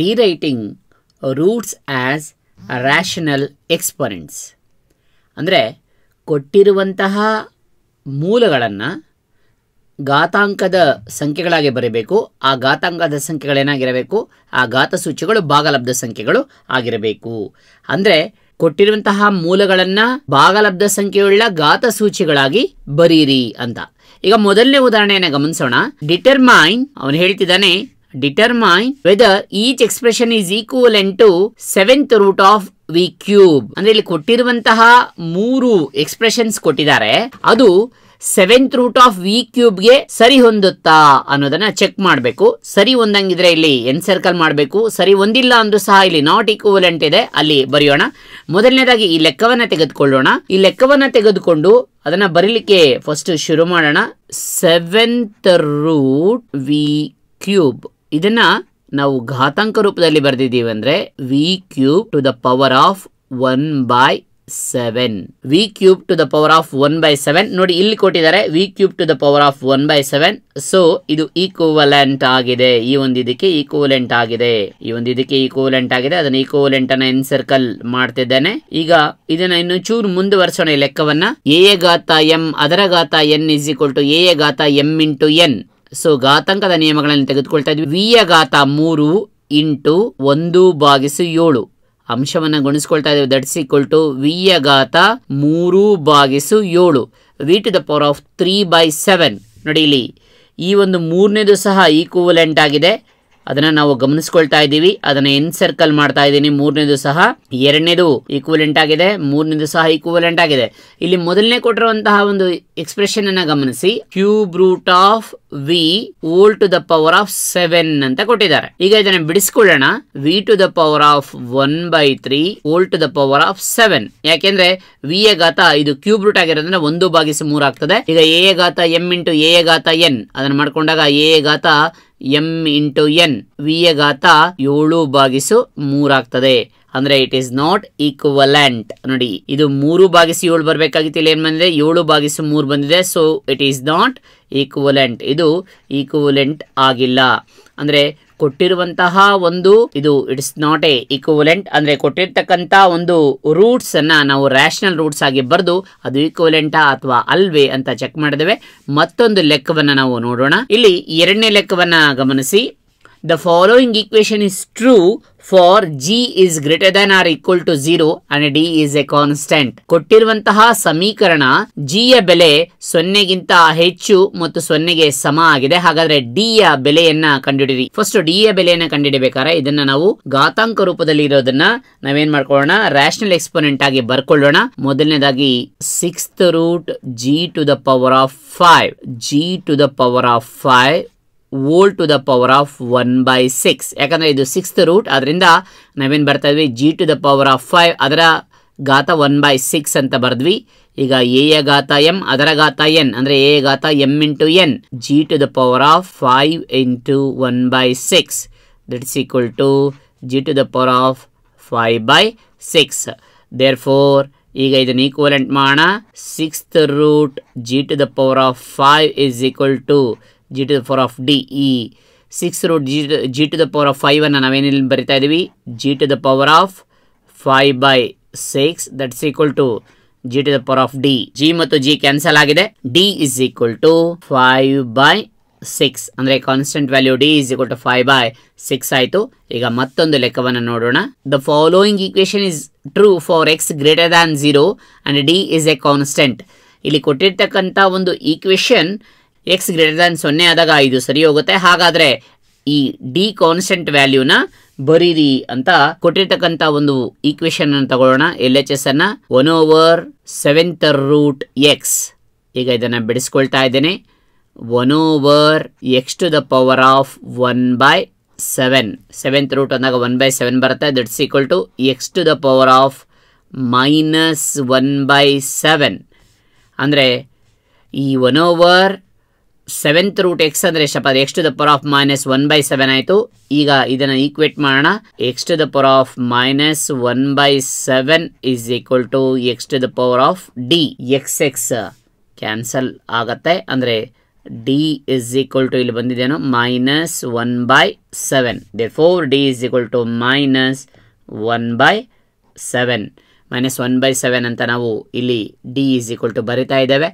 ರೀರೈಟಿಂಗ್ roots as rational exponents ಅಂದರೆ ಕೊಟ್ಟಿರುವಂತಹ ಮೂಲಗಳನ್ನು ಘಾತಾಂಕದ ಸಂಖ್ಯೆಗಳಾಗಿ ಬರೀಬೇಕು ಆ ಘಾತಾಂಕದ ಸಂಖ್ಯೆಗಳೇನಾಗಿರಬೇಕು ಆ ಘಾತಸೂಚಿಗಳು ಭಾಗಲಬ್ಧ ಸಂಖ್ಯೆಗಳು ಆಗಿರಬೇಕು ಅಂದರೆ ಕೊಟ್ಟಿರುವಂತಹ ಮೂಲಗಳನ್ನು ಭಾಗಲಬ್ಧ ಸಂಖ್ಯೆಯುಳ್ಳ ಘಾತಸೂಚಿಗಳಾಗಿ ಬರೀರಿ ಅಂತ ಈಗ ಮೊದಲನೇ ಉದಾಹರಣೆಯನ್ನು ಗಮನಿಸೋಣ ಡಿಟರ್ಮೈನ್ ಅವನು ಹೇಳ್ತಿದ್ದಾನೆ determine whether each expression is equivalent to 7th root of V cube ಅಂದ್ರೆ ಇಲ್ಲಿ ಕೊಟ್ಟಿರುವಂತಹ ಮೂರು ಎಕ್ಸ್ಪ್ರೆಷನ್ಸ್ ಕೊಟ್ಟಿದ್ದಾರೆ ಅದು ಸೆವೆಂತ್ ರೂಟ್ ಆಫ್ ವಿ ಕ್ಯೂಬ್ಗೆ ಸರಿ ಹೊಂದುತ್ತಾ ಅನ್ನೋದನ್ನ ಚೆಕ್ ಮಾಡಬೇಕು ಸರಿ ಹೊಂದಂಗಿದ್ರೆ ಇಲ್ಲಿ ಎನ್ ಸರ್ಕಲ್ ಮಾಡಬೇಕು ಸರಿ ಹೊಂದಿಲ್ಲ ಅಂದ್ರೂ ಸಹ ಇಲ್ಲಿ ನಾಟ್ ಈಕ್ವಲೆಂಟ್ ಇದೆ ಅಲ್ಲಿ ಬರೆಯೋಣ ಮೊದಲನೇದಾಗಿ ಈ ಲೆಕ್ಕವನ್ನ ತೆಗೆದುಕೊಳ್ಳೋಣ ಈ ಲೆಕ್ಕವನ್ನ ತೆಗೆದುಕೊಂಡು ಅದನ್ನ ಬರೀಲಿಕ್ಕೆ ಫಸ್ಟ್ ಶುರು ಮಾಡೋಣ ಸೆವೆಂತ್ ರೂಟ್ ವಿ ಕ್ಯೂಬ್ ಇದನ್ನ ನಾವು ಘಾತಾಂಕ ರೂಪದಲ್ಲಿ ಬರೆದಿದ್ದೀವಿ ಅಂದ್ರೆ V cube to the power of one by seven V cube to the power of one by seven ನೋಡಿ ಇಲ್ಲಿ ಕೊಟ್ಟಿದ್ದಾರೆ V cube to the power of one by seven so ಇದು equivalent ಆಗಿದೆ ಈ ಒಂದು ಇದಕ್ಕೆ ಈಕ್ವಲೆಂಟ್ ಆಗಿದೆ ಈ ಒಂದು ಇದಕ್ಕೆ ಈಕ್ವಲೆಂಟ್ ಆಗಿದೆ ಅದನ್ನ ಈಕ್ವಲೆಂಟ್ ಅನ್ನ ಸರ್ಕಲ್ ಮಾಡ್ತಿದ್ದೇನೆ ಈಗ ಇದನ್ನ ಇನ್ನು ಚೂರು ಮುಂದುವರ್ಸೋಣ ಲೆಕ್ಕವನ್ನ ಎ ಗಾತ ಎಂ ಅದರ ಗಾತ N is equal to A A ಗಾತ ಎಂ ಇಂಟು ಎನ್ ಸೊ ಘಾತಾಂಕದ ನಿಯಮಗಳನ್ನು ತೆಗೆದುಕೊಳ್ತಾ ಇದ್ವಿ ವಿಯ ಘಾತ ಮೂರು ಇಂಟು ಒಂದು ಬಾಗಿಸು ಏಳು ಅಂಶವನ್ನು ಗುಣಿಸ್ಕೊಳ್ತಾ ಇದ್ದೇವೆ ದಟ್ಸ್ ಈಕ್ವಲ್ ಟು ವಿಯ ಘಾತ ಮೂರು ಬಾಗಿಸು ಏಳು V to the power of three by seven ನೋಡಿ ಇಲ್ಲಿ ಈ ಒಂದು ಮೂರನೇದು ಸಹ ಈಕ್ವಲೆಂಟ್ ಆಗಿದೆ ಅದನ್ನ ನಾವು ಗಮನಿಸ್ಕೊಳ್ತಾ ಇದ್ದೀವಿ ಅದನ್ನ ಎನ್ ಸರ್ಕಲ್ ಮಾಡ್ತಾ ಇದ್ದೀನಿ ಮೂರನೇದು ಸಹ ಎರಡನೇದು ಈಕ್ವಲೆಂಟ್ ಆಗಿದೆ ಮೂರನೇದು ಸಹ ಈಕ್ವಲೆಂಟ್ ಆಗಿದೆ ಇಲ್ಲಿ ಮೊದಲನೇ ಕೊಟ್ಟಿರುವಂತಹ ಒಂದು ಎಕ್ಸ್ಪ್ರೆಷನ್ ಅನ್ನ ಗಮನಿಸಿ cube root of V whole to the power of seven ಅಂತ ಕೊಟ್ಟಿದ್ದಾರೆ ಈಗ ಇದನ್ನ ಬಿಡಿಸ್ಕೊಳ್ಳೋಣ V to the power of one by three whole to the power of seven ಯಾಕೆಂದ್ರೆ ವಿ ಎ ಗಾತ ಇದು ಕ್ಯೂಬ್ ರೂಟ್ ಆಗಿರೋದ್ರಿಂದ ಒಂದು ಬಾಗಿಸು ಮೂರ್ ಆಗ್ತದೆ ಈಗ ಎ ಎ ಗಾತ ಎಂ ಇಂಟು ಎ ಗಾತ ಎನ್ ಅದನ್ನ ಮಾಡ್ಕೊಂಡಾಗ ಎ ಗಾತ ಎಂ ಇಂಟು ಎನ್ ವಿ ಘಾತ ಏಳು ಬಾಗಿಸು ಮೂರಾಗ್ತದೆ ಅಂದ್ರೆ ಇಟ್ ಈಸ್ ನಾಟ್ ಈಕ್ವಲೆಂಟ್ ನೋಡಿ ಇದು ಮೂರು ಬಾಗಿಸು ಏಳು ಬರಬೇಕಾಗಿತ್ತು ಇಲ್ಲಿ ಏನ್ ಬಂದಿದೆ ಏಳು ಬಾಗಿಸು ಮೂರು ಬಂದಿದೆ so it is not equivalent ಇದು ಈಕ್ವಲೆಂಟ್ ಆಗಿಲ್ಲ ಅಂದ್ರೆ ಕೊಟ್ಟಿರುವಂತಹ ಒಂದು ಇದು ಇಟ್ಸ್ ನಾಟ್ ಎ ಇಕ್ವಲೆಂಟ್ ಅಂದ್ರೆ ಕೊಟ್ಟಿರ್ತಕ್ಕಂತ ಒಂದು ರೂಟ್ಸ್ ಅನ್ನ ನಾವು ರ್ಯಾಷನಲ್ ರೂಟ್ಸ್ ಆಗಿ ಬರೆದು ಅದು ಈಕ್ವಲೆಂಟ್ ಅಥವಾ ಅಲ್ವೇ ಅಂತ ಚೆಕ್ ಮಾಡಿದ್ವಿ ಮತ್ತೊಂದು ಲೆಕ್ಕವನ್ನ ನಾವು ನೋಡೋಣ ಇಲ್ಲಿ ಎರಡನೇ ಲೆಕ್ಕವನ್ನ ಗಮನಿಸಿ the following equation is true for G is greater than or equal to zero and D is a constant ಕೊಟ್ಟಿರುವಂತಹ ಸಮೀಕರಣ ಜಿಯ ಬೆಲೆ ಸೊನ್ನೆಗಿಂತ ಹೆಚ್ಚು ಮತ್ತು ಸೊನ್ನೆಗೆ ಸಮ ಆಗಿದೆ ಹಾಗಾದ್ರೆ ಡಿ ಯ ಬೆಲೆಯನ್ನ ಕಂಡುಹಿಡಿರಿ ಫಸ್ಟ್ ಡಿ ಯ ಬೆಲೆಯನ್ನ ಕಂಡುಹಿಡಬೇಕಾದ್ರೆ ಇದನ್ನ ನಾವು ಘಾತಾಂಕ ರೂಪದಲ್ಲಿ ಇರೋದನ್ನ ನಾವೇನ್ ಮಾಡ್ಕೊಳ್ಳೋಣ ರ್ಯಾಷನಲ್ ಎಕ್ಸ್ಪೋನೆಂಟ್ ಆಗಿ ಬರ್ಕೊಳ್ಳೋಣ ಮೊದಲನೇದಾಗಿ six root G to the power of five G to the power of five whole to the power of one by six ಯಾಕಂದರೆ ಇದು ಸಿಕ್ಸ್ತ್ ರೂಟ್ ಅದರಿಂದ ನಾವೇನು ಬರ್ತಾ ಇದ್ವಿ G to the power of five ಅದರ ಗಾತ ಒನ್ ಬೈ ಸಿಕ್ಸ್ ಅಂತ ಬರೆದ್ವಿ ಈಗ ಎ ಎ ಗಾತ ಎಮ್ ಅದರ ಗಾತ ಎನ್ ಅಂದರೆ ಎ ಘಾತ M into N G to the power of five into one by six is equal to G to the power of five by six therefore ಈಗ ಇದನ್ನು equivalent ಮಾಡೋಣ sixth root G to the power of five is equal to G to the power of D E six root G G to the power of ಫೈವನ್ನು ನಾವೇನಿಲ್ಲಿ ಬರಿತಾ ಇದ್ದೀವಿ G to the power of five by six that's equal to G to the power of D G ಮತ್ತು G cancel ಆಗಿದೆ D is equal to five by six ಅಂದರೆ constant value D is equal to five by six ಆಯಿತು ಈಗ ಮತ್ತೊಂದು ಲೆಕ್ಕವನ್ನು ನೋಡೋಣ the following equation is true for X greater than zero and D is a constant ಇಲ್ಲಿ ಕೊಟ್ಟಿರ್ತಕ್ಕಂಥ ಒಂದು equation X greater than ಸೊನ್ನೆ ಆದಾಗ ಇದು ಸರಿ ಹೋಗುತ್ತೆ ಹಾಗಾದರೆ ಈ ಡಿ ಕಾನ್ಸ್ಟೆಂಟ್ ವ್ಯಾಲ್ಯೂನ ಬರೀರಿ ಅಂತ ಕೊಟ್ಟಿರ್ತಕ್ಕಂಥ ಒಂದು ಈಕ್ವೇಶನ್ ಅನ್ನು ತಗೊಳ್ಳೋಣ ಎಲ್ ಎಚ್ ಎಸ್ ಅನ್ನು one over seventh root X ಈಗ ಇದನ್ನು ಬಿಡಿಸ್ಕೊಳ್ತಾ ಇದ್ದೇನೆ one over X to the power of one by seven seventh root ಅಂದಾಗ ಒನ್ ಬೈ ಸೆವೆನ್ ಬರುತ್ತೆ that's equal to X to the power of minus one by seven ಅಂದರೆ ಈ one over seventh root X ಅಂದ್ರೆ ಎಷ್ಟಪ್ಪ X to the power of minus one by seven ಆಯಿತು ಈಗ ಇದನ್ನು equate ಮಾಡೋಣ X to the power of minus one by seven is equal to X to the power of D X X cancel ಆಗತ್ತೆ ಅಂದರೆ D is equal to ಇಲ್ಲಿ ಬಂದಿದ್ದೇನೋ minus one by seven therefore D is equal to minus one by seven minus one by seven ಅಂತ ನಾವು ಇಲ್ಲಿ D is equal to ಬರಿತಾ ಇದ್ದೇವೆ